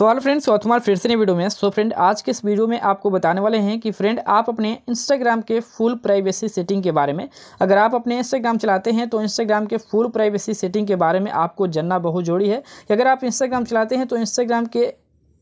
तो hello friends और तुम्हारे फिर से नए वीडियो में सो so फ्रेंड आज के इस वीडियो में आपको बताने वाले हैं कि फ्रेंड आप अपने इंस्टाग्राम के फुल प्राइवेसी सेटिंग के बारे में अगर आप अपने इंस्टाग्राम चलाते हैं तो इंस्टाग्राम के फुल प्राइवेसी सेटिंग के बारे में आपको जानना बहुत जरूरी है अगर आप इंस्टाग्राम चलाते हैं तो इंस्टाग्राम के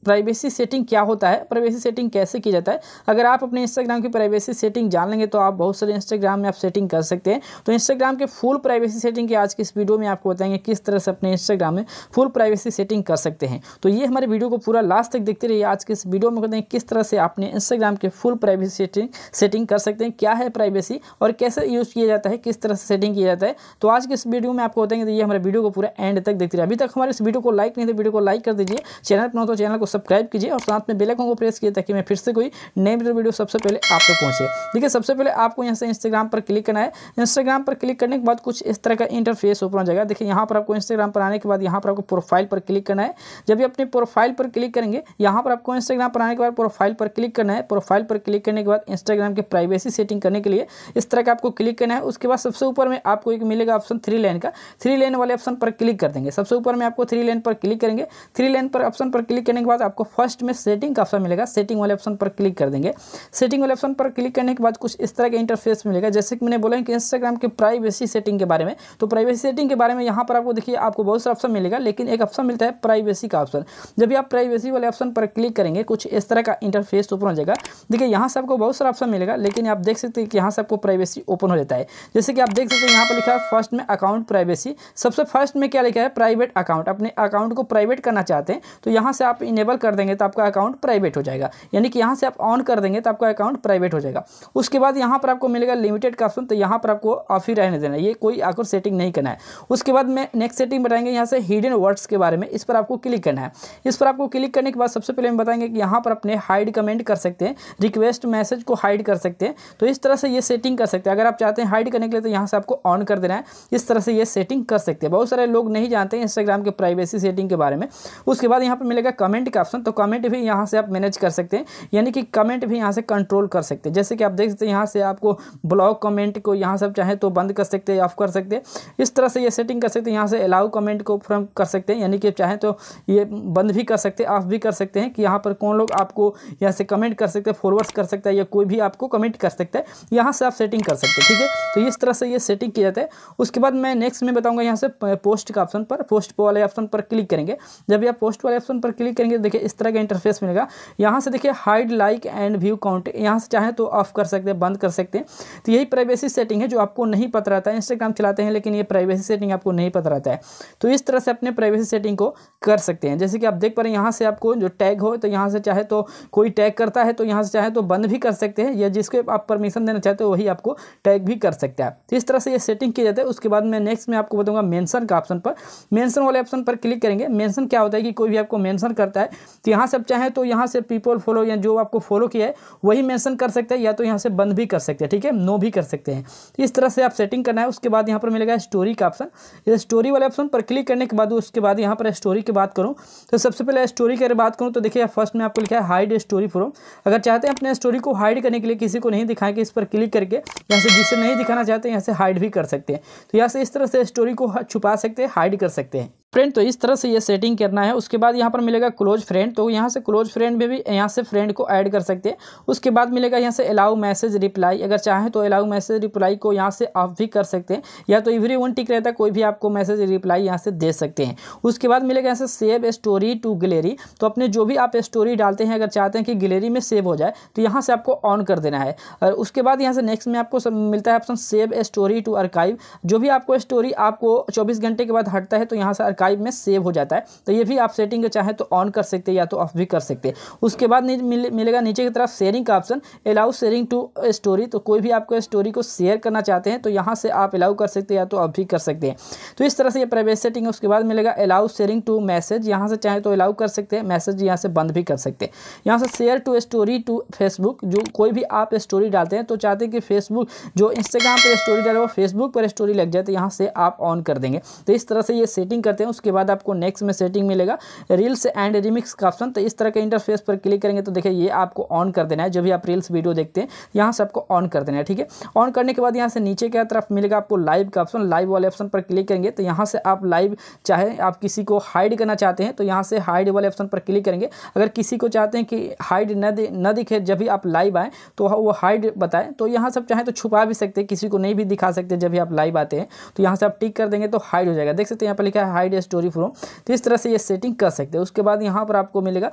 प्राइवेसी सेटिंग क्या होता है प्राइवेसी सेटिंग कैसे की जाता है अगर आप अपने इंस्टाग्राम की प्राइवेसी सेटिंग जान लेंगे तो आप बहुत सारे इंस्टाग्राम में आप सेटिंग कर सकते हैं तो इंस्टाग्राम के फुल प्राइवेसी सेटिंग की आज की इस वीडियो में आपको बताएंगे किस तरह से अपने इंस्टाग्राम में फुल प्राइवेसी सेटिंग कर सकते हैं तो ये हमारे वीडियो को पूरा लास्ट तक देखते रहिए आज के इस वीडियो में बताएंगे किस तरह से आपने इंस्टाग्राम के फुल प्राइवेसी सेटिंग सेटिंग कर सकते हैं क्या है प्राइवेसी और कैसे यूज़ किया जाता है किस तरह से सेटिंग किया जाता है तो आज के इस वीडियो में आपको बताएंगे तो ये हमारे वीडियो को पूरा एंड तक देखते रहिए अभी तक हमारे इस वीडियो को लाइक नहीं थे वीडियो को लाइक कर दीजिए चैनल पर हो तो चैनल को सब्सक्राइब कीजिए और साथ में बेलाइकन को प्रेस कीजिए ताकि मैं फिर से कोई नए वीडियो सबसे पहले आप तक पहुँचे देखिए सबसे पहले आपको यहाँ से इंस्टाग्राम पर क्लिक करना है इंस्टाग्राम पर क्लिक करने के बाद कुछ इस तरह का इंटरफेस ओपन हो जाएगा देखिए यहाँ पर आपको इंस्टाग्राम पर आने के बाद यहाँ पर आपको प्रोफाइल पर क्लिक करना है जब भी अपने प्रोफाइल पर क्लिक करेंगे यहाँ पर आपको इंस्टाग्राम पर आने के बाद प्रोफाइल पर क्लिक करना है प्रोफाइल पर क्लिक करने के बाद इंस्टाग्राम की प्राइवेसी सेटिंग करने के लिए इस तरह का आपको क्लिक करना है उसके बाद सबसे ऊपर में आपको एक मिलेगा ऑप्शन थ्री लाइन का थ्री लाइन वाले ऑप्शन पर क्लिक कर देंगे सबसे ऊपर में आपको थ्री लाइन पर क्लिक करेंगे थ्री लाइन पर ऑप्शन पर क्लिक करने के बाद बाद आपको फर्स्ट में सेटिंग का ऑप्शन मिलेगा सेटिंग वाले ऑप्शन पर क्लिक कर देंगे सेटिंग वाले ऑप्शन पर क्लिक करने के बाद कुछ इस तरह का इंटरफेस मिलेगा जैसे कि मैंने बोला कि इंस्टाग्राम के प्राइवेसी सेटिंग के बारे में तो प्राइवेसी सेटिंग के बारे में यहाँ पर आपको देखिए आपको बहुत सारा ऑप्शन मिलेगा लेकिन एक ऑप्शन मिलता है प्राइवेसी का ऑप्शन जब भी आप प्राइवेसी वाले ऑप्शन पर क्लिक करेंगे कुछ इस तरह का इंटरफेस ओपन हो जाएगा देखिए यहाँ से आपको बहुत सारा ऑप्शन मिलेगा लेकिन आप देख सकते हैं कि यहाँ से आपको प्राइवेसी ओपन हो जाता है जैसे कि आप देख सकते हैं यहाँ पर लिखा है फर्स्ट में अकाउंट प्राइवेसी सबसे फर्स्ट में क्या लिखा है प्राइवेट अकाउंट अपने अकाउंट को प्राइवेट करना चाहते हैं तो यहाँ से आप इनेबल इनेबल कर देंगे तो आपका अकाउंट प्राइवेट हो जाएगा यानी कि यहाँ से आप ऑन कर देंगे तो आपका अकाउंट प्राइवेट हो जाएगा उसके बाद यहाँ पर आपको मिलेगा लिमिटेड का ऑप्शन तो यहाँ पर आपको ऑफ ही रहने देना ये कोई आपको सेटिंग नहीं करना है उसके बाद में नेक्स्ट सेटिंग बताएंगे यहाँ से हिडन वर्ड्स के बारे में इस पर आपको क्लिक करना है इस पर आपको क्लिक करने के बाद सबसे पहले हम बताएंगे कि यहाँ पर अपने हाइड कमेंट कर सकते हैं रिक्वेस्ट मैसेज को हाइड कर सकते हैं तो इस तरह से ये सेटिंग कर सकते हैं अगर आप चाहते हैं हाइड करने के लिए तो यहाँ से आपको ऑन कर देना है इस तरह से ये सेटिंग कर सकते हैं बहुत सारे लोग नहीं जानते हैं इंस्टाग्राम के प्राइवेसी सेटिंग के बारे में उसके बाद यहाँ पर मिलेगा कमेंट का ऑप्शन तो कमेंट भी यहाँ से आप मैनेज कर सकते हैं यानी कि कमेंट भी यहाँ से कंट्रोल कर सकते हैं जैसे कि आप देख सकते हैं यहाँ से आपको ब्लॉग कमेंट को यहाँ से आप चाहें तो बंद कर सकते हैं ऑफ कर सकते हैं इस तरह से ये सेटिंग कर सकते हैं यहाँ से अलाउ कमेंट को फ्रम कर सकते हैं यानी कि चाहें तो ये बंद भी कर सकते हैं ऑफ भी कर सकते हैं कि यहाँ पर कौन लोग आपको यहाँ से कमेंट कर सकते हैं फॉरवर्ड्स कर सकता है या कोई भी आपको कमेंट कर सकता है यहाँ से आप सेटिंग कर सकते हैं ठीक है तो इस तरह से ये सेटिंग किया जाता है उसके बाद मैं नेक्स्ट में बताऊँगा यहाँ से पोस्ट का ऑप्शन पर पोस्ट वाले ऑप्शन पर क्लिक करेंगे जब आप पोस्ट वाले ऑप्शन पर क्लिक करेंगे देखिए इस तरह का इंटरफेस मिलेगा यहाँ से देखिए hide like and view count यहाँ से चाहें तो ऑफ कर सकते हैं बंद कर सकते हैं तो यही प्राइवेसी सेटिंग है जो आपको नहीं पता रहता है इंस्टाग्राम चलाते हैं लेकिन ये प्राइवेसी सेटिंग आपको नहीं पता रहता है तो इस तरह से अपने प्राइवेसी सेटिंग को कर सकते हैं जैसे कि आप देख पा रहे हैं यहाँ से आपको जो टैग हो तो यहाँ से चाहे तो कोई टैग करता है तो यहाँ से चाहे तो बंद भी कर सकते हैं या जिसको आप परमिशन देना चाहते हो वही आपको टैग भी कर सकते हैं तो इस तरह से ये सेटिंग की जाती है उसके बाद में नेक्स्ट में आपको बताऊँगा मैंसन का ऑप्शन पर मैंसन वाले ऑप्शन पर क्लिक करेंगे मैंसन क्या होता है कि कोई भी आपको मैंसन करता है तो यहाँ से आप चाहें तो यहाँ से पीपल फॉलो या जो आपको फॉलो किया है वही मैंसन कर सकते हैं या तो यहाँ से बंद भी कर सकते हैं ठीक है नो भी कर सकते हैं इस तरह से आप सेटिंग करना है उसके बाद यहाँ पर मिलेगा स्टोरी का ऑप्शन स्टोरी वाले ऑप्शन पर क्लिक करने के बाद उसके बाद यहाँ पर स्टोरी की बात करूँ तो सबसे पहले स्टोरी की अगर बात करूँ तो देखिए फर्स्ट में आपको लिखा है हाइड स्टोरी फॉरम अगर चाहते हैं अपने स्टोरी को हाइड करने के लिए किसी को नहीं दिखाएंगे इस पर क्लिक करके यहाँ से जिसे नहीं दिखाना चाहते हैं यहाँ से हाइड भी कर सकते हैं तो यहाँ से इस तरह से स्टोरी को छुपा सकते हैं हाइड कर सकते हैं फ्रेंड तो इस तरह से ये सेटिंग करना है उसके बाद यहाँ पर मिलेगा क्लोज फ्रेंड तो यहाँ से क्लोज फ्रेंड में भी यहाँ से फ्रेंड को ऐड कर सकते हैं उसके बाद मिलेगा यहाँ से अलाउ मैसेज रिप्लाई अगर चाहें तो अलाउ मैसेज रिप्लाई को यहाँ से आप भी कर सकते हैं या तो इवरी वन टिक रहता है कोई भी आपको मैसेज रिप्लाई यहाँ से दे सकते हैं उसके बाद मिलेगा यहाँ से सेव स्टोरी टू गलेरी तो अपने जो भी आप स्टोरी डालते हैं अगर चाहते हैं कि गलेरी में सेव हो जाए तो यहाँ से आपको ऑन कर देना है और उसके बाद यहाँ से नेक्स्ट में आपको मिलता है option save story to archive जो भी आपको स्टोरी आपको चौबीस घंटे के बाद हटता है तो यहाँ से अर्काइव ड्राइव में सेव हो जाता है तो ये भी आप सेटिंग चाहें तो ऑन कर सकते हैं या तो ऑफ भी कर सकते हैं उसके बाद मिले, मिलेगा नीचे की तरफ शेयरिंग का option allow sharing to story तो कोई भी आपको स्टोरी को शेयर करना चाहते हैं तो यहाँ से आप अलाउ कर सकते हैं या तो ऑफ भी कर सकते हैं तो इस तरह से ये प्राइवेट सेटिंग है उसके बाद मिलेगा अलाउ शेयरिंग टू मैसेज यहाँ से चाहें तो अलाउ कर सकते हैं मैसेज यहाँ से बंद भी कर सकते हैं यहाँ से share to story to Facebook जो कोई भी आप स्टोरी डालते हैं तो चाहते हैं कि फेसबुक जो इंस्टाग्राम पर स्टोरी डाले वो फेसबुक पर स्टोरी लग जाए तो यहाँ से आप ऑन कर देंगे तो इस तरह से ये सेटिंग करते हैं हैं उसके बाद आपको नेक्स्ट में सेटिंग मिलेगा रील्स एंड रिमिक्स का ऑप्शन तो इस तरह के इंटरफेस पर क्लिक करेंगे तो देखिए ये आपको ऑन कर देना है जो भी आप रील्स वीडियो देखते हैं यहाँ से आपको ऑन कर देना है ठीक है ऑन करने के बाद यहाँ से नीचे की तरफ मिलेगा आपको लाइव का ऑप्शन लाइव वाले ऑप्शन पर क्लिक करेंगे तो यहाँ से आप लाइव चाहे आप किसी को हाइड करना चाहते हैं तो यहाँ से हाइड वाले ऑप्शन पर क्लिक करेंगे अगर किसी को चाहते हैं कि हाइड न दे न दिखे जब भी आप लाइव आएँ तो हाँ, वो हाइड बताएं तो यहाँ सब चाहें तो छुपा भी सकते हैं किसी को नहीं भी दिखा सकते जब भी आप लाइव आते हैं तो यहाँ से आप टिक कर देंगे तो हाइड हो जाएगा देख सकते हैं यहाँ पर लिखा है हाइड लाइव स्टोरी फ्रॉम तो इस तरह से ये सेटिंग कर सकते हैं उसके बाद यहाँ पर आपको मिलेगा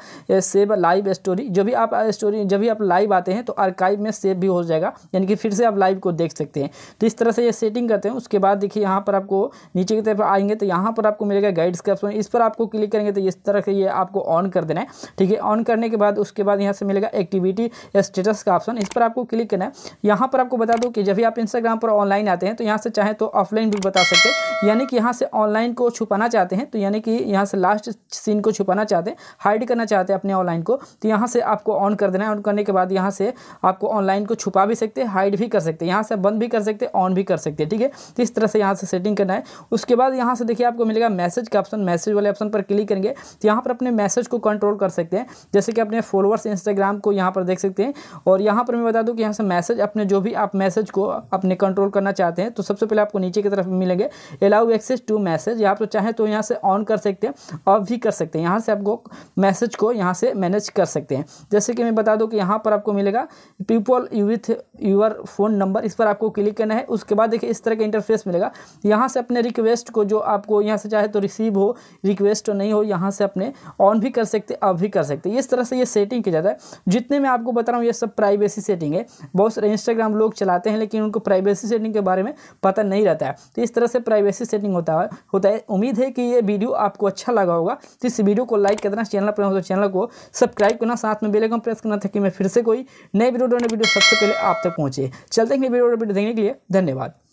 सेव लाइव स्टोरी जब भी आप स्टोरी जब भी आप लाइव आते हैं तो आर्काइव में सेव भी हो जाएगा यानी कि फिर से आप लाइव को देख सकते हैं तो इस तरह से ये सेटिंग करते हैं उसके बाद देखिए यहाँ पर आपको नीचे की तरफ आएंगे तो यहाँ पर आपको मिलेगा गाइड्स का ऑप्शन इस पर आपको क्लिक करेंगे तो इस तरह से ये आपको ऑन कर देना है ठीक है ऑन करने के बाद उसके बाद यहाँ से मिलेगा एक्टिविटी स्टेटस का ऑप्शन इस पर आपको क्लिक करना है यहाँ पर आपको बता दूँ कि जब भी आप इंस्टाग्राम पर ऑनलाइन आते हैं तो यहाँ से चाहें तो ऑफलाइन भी बता सकते हैं यानी कि यहाँ से ऑनलाइन को छुपाना चाहते हैं तो यानी कि यहाँ से लास्ट सीन को छुपाना चाहते हैं हाइड करना चाहते हैं अपने ऑनलाइन को तो यहाँ से आपको ऑन कर देना है ऑन करने के बाद यहाँ से आपको ऑनलाइन को छुपा भी सकते हैं हाइड भी कर सकते हैं यहाँ से बंद भी कर सकते हैं ऑन भी कर सकते हैं ठीक है तो इस तरह से यहाँ से सेटिंग करना है उसके बाद यहाँ से देखिए आपको मिलेगा मैसेज का ऑप्शन मैसेज वाले ऑप्शन पर क्लिक करेंगे तो यहाँ पर अपने मैसेज को कंट्रोल कर सकते हैं जैसे कि अपने फॉलोअर्स इंस्टाग्राम को यहाँ पर देख सकते हैं और यहाँ पर मैं बता दूँ कि यहाँ से मैसेज अपने जो भी आप मैसेज को अपने कंट्रोल करना चाहते हैं तो सबसे पहले आपको नीचे की तरफ मिलेंगे अलाउ एक्सेस टू मैसेज आप तो चाहें तो तो यहाँ से ऑन कर सकते हैं ऑफ भी कर सकते हैं यहाँ से आपको मैसेज को यहाँ से मैनेज कर सकते हैं जैसे कि मैं बता दूँ कि यहाँ पर आपको मिलेगा people with your phone number इस पर आपको क्लिक करना है उसके बाद देखिए इस तरह का इंटरफेस मिलेगा यहाँ से अपने रिक्वेस्ट को जो आपको यहाँ से चाहे तो रिसीव हो रिक्वेस्ट नहीं हो यहाँ से अपने ऑन भी कर सकते ऑफ भी कर सकते इस तरह से ये सेटिंग किया जाता है जितने मैं आपको बता रहा हूँ ये सब प्राइवेसी सेटिंग है बहुत सारे इंस्टाग्राम लोग चलाते हैं लेकिन उनको प्राइवेसी सेटिंग के बारे में पता नहीं रहता है तो इस तरह से प्राइवेसी सेटिंग होता है होता है उम्मीद है कि ये वीडियो आपको अच्छा लगा होगा तो इस वीडियो को लाइक करना चैनल पर तो चैनल को सब्सक्राइब करना साथ में बेलकॉन प्रेस करना ताकि मैं फिर से कोई नए वीडियो वीडियो सबसे पहले आप तक पहुँचे चलते हैं वीडियो देखने के लिए धन्यवाद